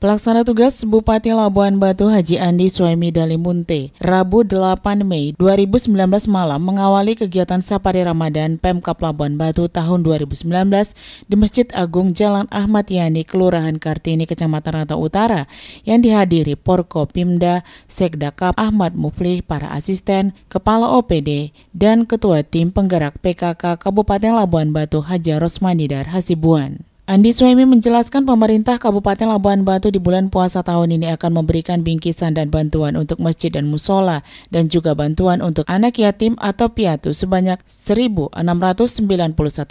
Pelaksana tugas Bupati Labuan Batu Haji Andi Dali Dalimunte, Rabu 8 Mei 2019 malam mengawali kegiatan Sapari Ramadan Pemkap Labuan Batu tahun 2019 di Masjid Agung Jalan Ahmad Yani, Kelurahan Kartini, Kecamatan Rata Utara yang dihadiri Porkopimda, Kap Ahmad Muflih, para asisten, Kepala OPD, dan Ketua Tim Penggerak PKK Kabupaten Labuan Batu Haji Rosmani Dar Hasibuan. Andi Suemi menjelaskan pemerintah Kabupaten Labuan Batu di bulan puasa tahun ini akan memberikan bingkisan dan bantuan untuk masjid dan musola dan juga bantuan untuk anak yatim atau piatu sebanyak 1.691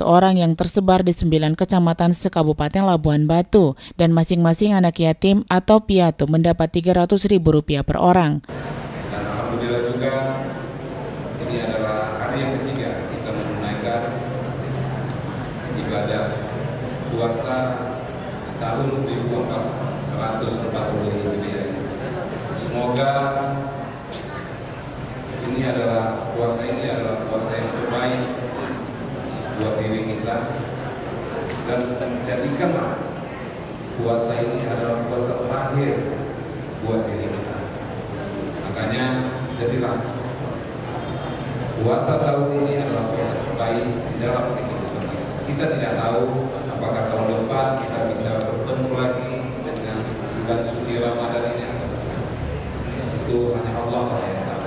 orang yang tersebar di 9 kecamatan sekabupaten Labuan Batu dan masing-masing anak yatim atau piatu mendapat Rp300.000 per orang. ini adalah hari yang ketiga kita menunaikan ibadah puasa tahun 1440 Hijriah. Semoga ini adalah puasa ini adalah puasa yang terbaik buat diri kita dan menjadikanlah puasa ini adalah puasa terakhir buat diri kita. Makanya jadilah puasa tahun ini adalah puasa terbaik di dalam kehidupan kita tidak tahu apakah tahun depan kita bisa bertemu lagi dengan bulan suci Ramadan ini itu hanya Allah yang tahu.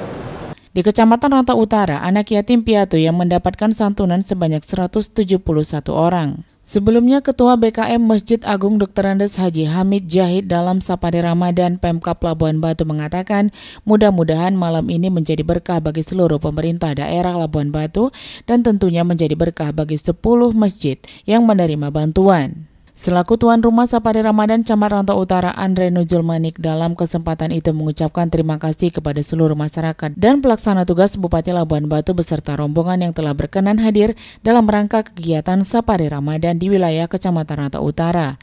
Di Kecamatan Rantau Utara, anak yatim piatu yang mendapatkan santunan sebanyak 171 orang. Sebelumnya Ketua BKM Masjid Agung Dr. Andes Haji Hamid Jahid dalam Sapade Ramadan Pemkap Labuan Batu mengatakan mudah-mudahan malam ini menjadi berkah bagi seluruh pemerintah daerah Labuan Batu dan tentunya menjadi berkah bagi 10 masjid yang menerima bantuan. Selaku tuan rumah Sapari Ramadan Camar Rantau Utara Andre Nujulmanik dalam kesempatan itu mengucapkan terima kasih kepada seluruh masyarakat dan pelaksana tugas Bupati Labuan Batu beserta rombongan yang telah berkenan hadir dalam rangka kegiatan Sapari Ramadan di wilayah Kecamatan Rantau Utara.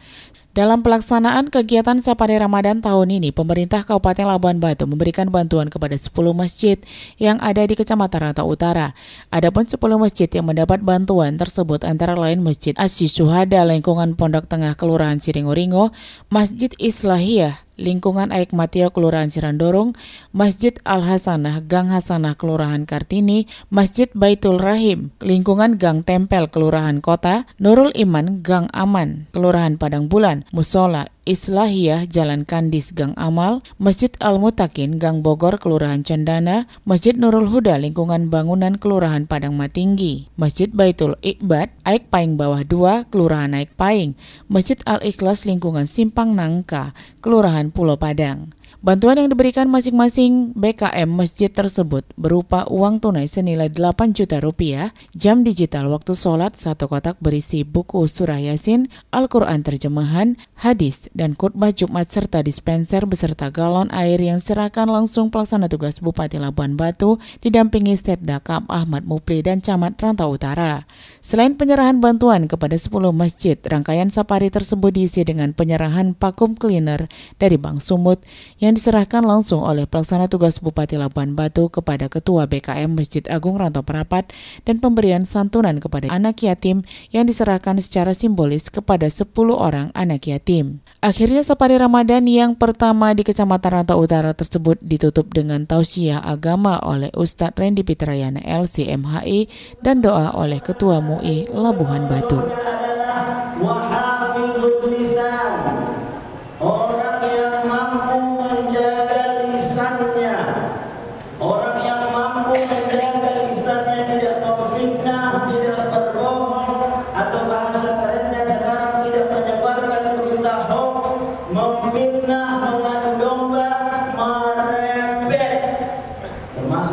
Dalam pelaksanaan kegiatan Sapade Ramadan tahun ini, pemerintah Kabupaten Labuan Batu memberikan bantuan kepada 10 masjid yang ada di Kecamatan Rata Utara. Adapun 10 masjid yang mendapat bantuan tersebut antara lain Masjid Asy Suhada lingkungan Pondok Tengah Kelurahan Siringoringo, Masjid Islahiyah lingkungan Aik Matia Kelurahan Sirandorong, Masjid Al Hasanah, Gang Hasanah Kelurahan Kartini, Masjid Baitul Rahim, lingkungan Gang Tempel Kelurahan Kota, Nurul Iman, Gang Aman, Kelurahan Padang Bulan, Musola, Islahiyah Jalan Kandis Gang Amal, Masjid Al-Mutakin Gang Bogor Kelurahan Cendana, Masjid Nurul Huda lingkungan bangunan Kelurahan Padang Matinggi, Masjid Baitul Iqbat Aik Paing Bawah 2 Kelurahan Aik Paing, Masjid Al-Ikhlas lingkungan Simpang Nangka, Kelurahan Pulau Padang. Bantuan yang diberikan masing-masing BKM masjid tersebut berupa uang tunai senilai 8 juta rupiah, jam digital waktu sholat, satu kotak berisi buku surah yasin, Al-Quran terjemahan, hadis, dan khutbah Jumat serta dispenser beserta galon air yang serahkan langsung pelaksana tugas Bupati Labuan Batu didampingi Dakam Ahmad Mupli dan Camat Rantau Utara. Selain penyerahan bantuan kepada 10 masjid, rangkaian safari tersebut diisi dengan penyerahan pakum cleaner dari Bank Sumut yang diserahkan langsung oleh pelaksana tugas Bupati Labuan Batu kepada Ketua BKM Masjid Agung Rantau Perapat dan pemberian santunan kepada anak yatim yang diserahkan secara simbolis kepada 10 orang anak yatim. Akhirnya safari Ramadan yang pertama di Kecamatan Rantau Utara tersebut ditutup dengan tausiah agama oleh Ustadz Randy Pitrayana LCMHI dan doa oleh Ketua MUI Labuhan Batu.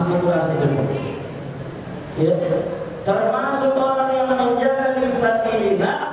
kita sejenak. Ya. Termasuk orang yang menjadi sakina